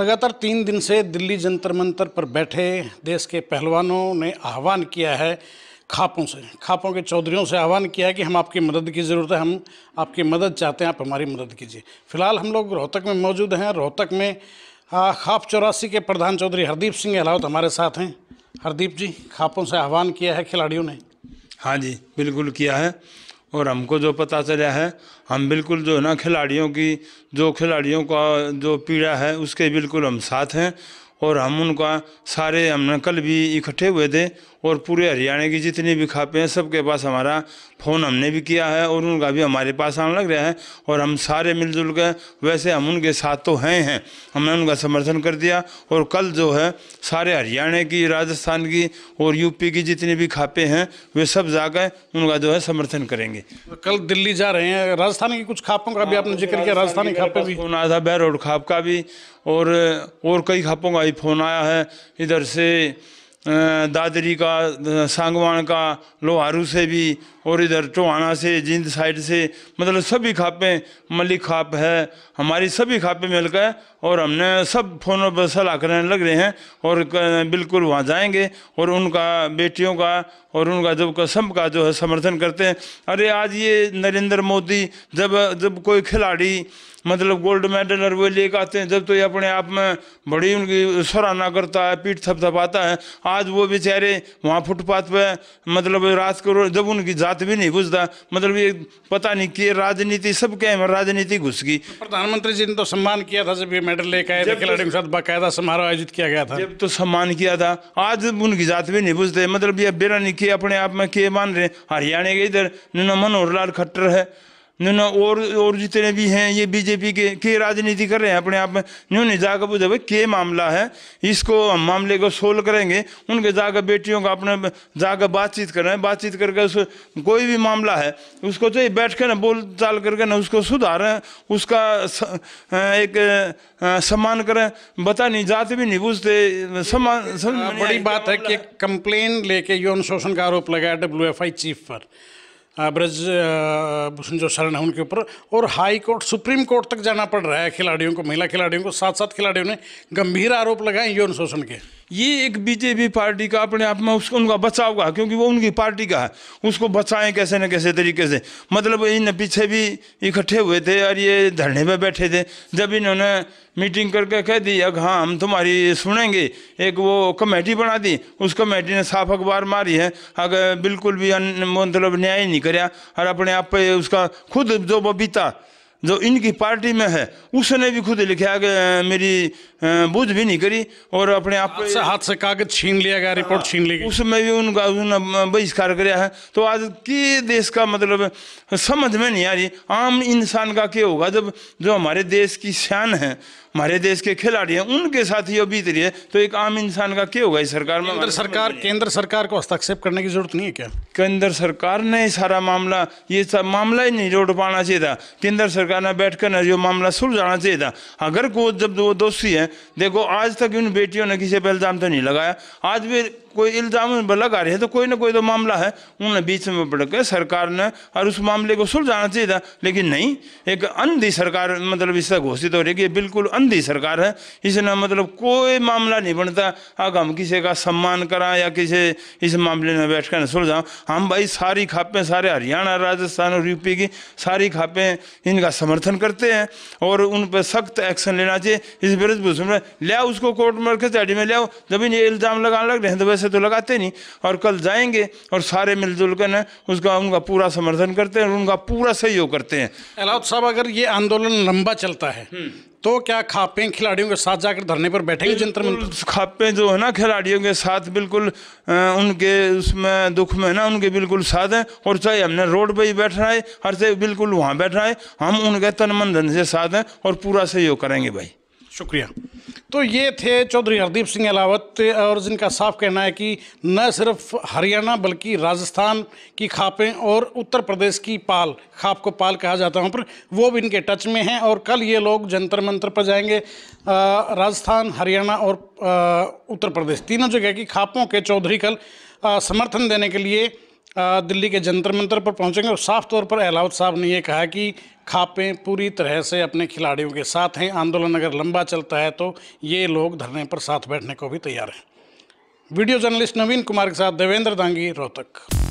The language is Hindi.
लगातार तीन दिन से दिल्ली जंतर मंतर पर बैठे देश के पहलवानों ने आह्वान किया है खापों से खापों के चौधरीों से आह्वान किया है कि हम आपकी मदद की ज़रूरत है हम आपकी मदद चाहते हैं आप हमारी मदद कीजिए फिलहाल हम लोग रोहतक में मौजूद हैं रोहतक में खाप चौरासी के प्रधान चौधरी हरदीप सिंह अलावत हमारे साथ हैं हरदीप जी खापों से आह्वान किया है खिलाड़ियों ने हाँ जी बिल्कुल किया है और हमको जो पता चला है हम बिल्कुल जो है ना खिलाड़ियों की जो खिलाड़ियों का जो पीड़ा है उसके बिल्कुल हम साथ हैं और हम उनका सारे हमने कल भी इकट्ठे हुए थे और पूरे हरियाणा की जितनी भी खापे हैं सबके पास हमारा फ़ोन हमने भी किया है और उनका भी हमारे पास आने लग रहा है और हम सारे मिलजुल के वैसे हम उनके साथ तो हैं हैं हमने उनका समर्थन कर दिया और कल जो है सारे हरियाणा की राजस्थान की और यूपी की जितनी भी खापे हैं वे सब जाकर उनका जो है समर्थन करेंगे तो कल दिल्ली जा रहे हैं राजस्थान की कुछ खापों का भी आपने जिक्र किया राजस्थानी खापे भी फोन आया था बैरोड खाप का भी और कई खापों का भी फ़ोन आया है इधर से दादरी का सांगवान का लोहारू से भी और इधर टोहाना से जींद साइड से मतलब सभी खापें मलिक खाप है हमारी सभी खापें मिलकर और हमने सब फ़ोनों पर सलाह करने लग रहे हैं और बिल्कुल वहाँ जाएंगे और उनका बेटियों का और उनका जब कसम सब का जो है समर्थन करते हैं अरे आज ये नरेंद्र मोदी जब जब कोई खिलाड़ी मतलब गोल्ड मेडल और वो लेकर आते हैं जब तो ये अपने आप में बड़ी उनकी सराहना करता है पीठ थपथपाता है आज वो बेचारे वहाँ फुटपाथ पे मतलब रात को जब उनकी जात भी नहीं बुझता मतलब ये पता नहीं कि राजनीति सब क्या है राजनीति घुस गई प्रधानमंत्री जी ने तो सम्मान किया था जब ये मेडल लेकर आए थे तो खिलाड़ियों के साथ बाकायदा समारोह आयोजित किया गया था जब तो सम्मान किया था आज उनकी जात भी नहीं बुझते मतलब ये बेरा नहीं किए अपने आप में किए मान रहे हरियाणा के इधर मनोहर लाल खट्टर है ना और और जितने भी हैं ये बीजेपी के के राजनीति कर रहे हैं अपने आप में न्यून जाकर बुझे भाई के मामला है इसको हम मामले को सोल्व करेंगे उनके जाकर बेटियों का अपने जाकर बातचीत कर रहे हैं बातचीत करके उस कोई भी मामला है उसको चाहिए तो बैठ कर ना बोल चाल करके ना उसको सुधारें उसका एक सम्मान करें बता नहीं जाते भी नहीं पूछते सम्मान हाँ, बड़ी बात है कि कंप्लेन लेके यौन शोषण का आरोप लगाया डब्ल्यू चीफ पर ब्रज जो शरण है उनके ऊपर और हाई कोर्ट सुप्रीम कोर्ट तक जाना पड़ रहा है खिलाड़ियों को महिला खिलाड़ियों को साथ साथ खिलाड़ियों ने गंभीर आरोप लगाए यौन शोषण के ये एक बीजेपी पार्टी का अपने आप में उसको उनका बचाव का क्योंकि वो उनकी पार्टी का है उसको बचाएं कैसे न कैसे तरीके से मतलब इन पीछे भी इकट्ठे हुए थे और ये धरने पर बैठे थे जब इन्होंने मीटिंग करके कह दी अग हाँ हम तुम्हारी सुनेंगे एक वो कमेटी बना दी उस कमेटी ने साफ अखबार मारी है अगर बिल्कुल भी मतलब न्याय नहीं कराया और अपने आप पर उसका खुद जो बबीता जो इनकी पार्टी में है उसने भी खुद लिखा कि मेरी बुझ भी नहीं करी और अपने आप हाथ से हाथ से कागज छीन लिया गया रिपोर्ट हाँ, छीन ली उसमें भी उनका उन्होंने बहिष्कार कर है तो आज के देश का मतलब समझ में नहीं आ रही आम इंसान का क्या होगा जब जो हमारे देश की शान है हमारे देश के खिलाड़ी हैं उनके साथ ये बीत रही है तो एक आम इंसान का क्या होगा इस सरकार में केंद्र सरकार केंद्र सरकार को हस्तक्षेप करने की जरूरत नहीं है क्या केंद्र सरकार ने सारा मामला ये सब मामला ही नहीं जोड़ पाना चाहिए था केंद्र सरकार ने बैठ कर जो मामला सुलझाना चाहिए था अगर को जब वो दोषी है देखो आज तक इन बेटियों ने किसी पर इल्ज़ाम तो नहीं लगाया आज भी कोई इल्ज़ाम लगा रहे हैं तो कोई ना कोई तो मामला है उन्होंने बीच में पड़ के सरकार ने और उस मामले को सुलझाना चाहिए था लेकिन नहीं एक अंधी सरकार मतलब इससे घोषित हो रही है कि बिल्कुल अंधी सरकार है इसलिए मतलब कोई मामला नहीं बनता अगर हम किसी का सम्मान करा या किसी इस मामले में बैठ कर सुलझाओ हम भाई सारी खापे सारे हरियाणा राजस्थान और यूपी की सारी खापे इनका समर्थन करते हैं और उन पर सख्त एक्शन लेना चाहिए इस विरुद्ध भूषण ले उसको कोर्ट में रखे चाड़ी में लियाओ जब इन इल्ज़ाम लगाने लग रहे हैं तो वैसे तो लगाते नहीं और कल जाएंगे और सारे मिलजुल कर उसका उनका पूरा समर्थन करते हैं और उनका पूरा सहयोग करते हैं अलाउद साहब अगर ये आंदोलन लंबा चलता है हम्म। तो क्या खापे खिलाड़ियों के साथ जाकर धरने पर बैठेंगे जंतर मंत्र खापे जो है ना खिलाड़ियों के साथ बिल्कुल उनके उसमें दुख में ना उनके बिल्कुल साथ हैं और चाहे हमने रोड पे ही बैठ रहा है हर चाहे बिल्कुल वहाँ बैठ रहा है हम उनके तन मन धन से साथ हैं और पूरा सहयोग करेंगे भाई शुक्रिया तो ये थे चौधरी हरदीप सिंह अलावत और जिनका साफ कहना है कि न सिर्फ हरियाणा बल्कि राजस्थान की खापें और उत्तर प्रदेश की पाल खाप को पाल कहा जाता है पर वो भी इनके टच में हैं और कल ये लोग जंतर मंत्र पर जाएंगे राजस्थान हरियाणा और आ, उत्तर प्रदेश तीनों जगह की खापों के चौधरी कल आ, समर्थन देने के लिए दिल्ली के जंतर मंतर पर पहुंचेंगे और साफ तौर पर अहलावत साहब ने यह कहा कि खापें पूरी तरह से अपने खिलाड़ियों के साथ हैं आंदोलन अगर लंबा चलता है तो ये लोग धरने पर साथ बैठने को भी तैयार हैं वीडियो जर्नलिस्ट नवीन कुमार के साथ देवेंद्र दांगी रोहतक